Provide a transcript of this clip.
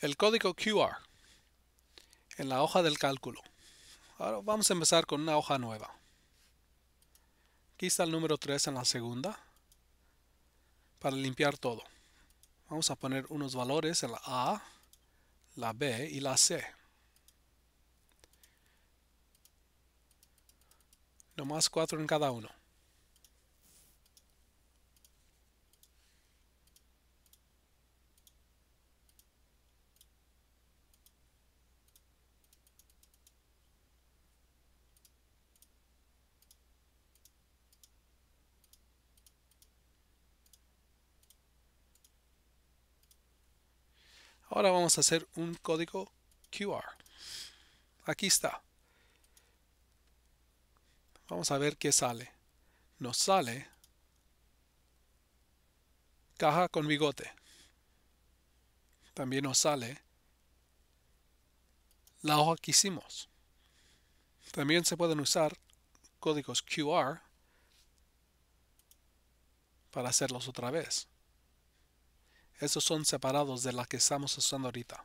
El código QR en la hoja del cálculo. Ahora vamos a empezar con una hoja nueva. Aquí está el número 3 en la segunda para limpiar todo. Vamos a poner unos valores en la A, la B y la C. Nomás 4 en cada uno. Ahora vamos a hacer un código QR. Aquí está. Vamos a ver qué sale. Nos sale caja con bigote. También nos sale la hoja que hicimos. También se pueden usar códigos QR para hacerlos otra vez. Esos son separados de las que estamos usando ahorita.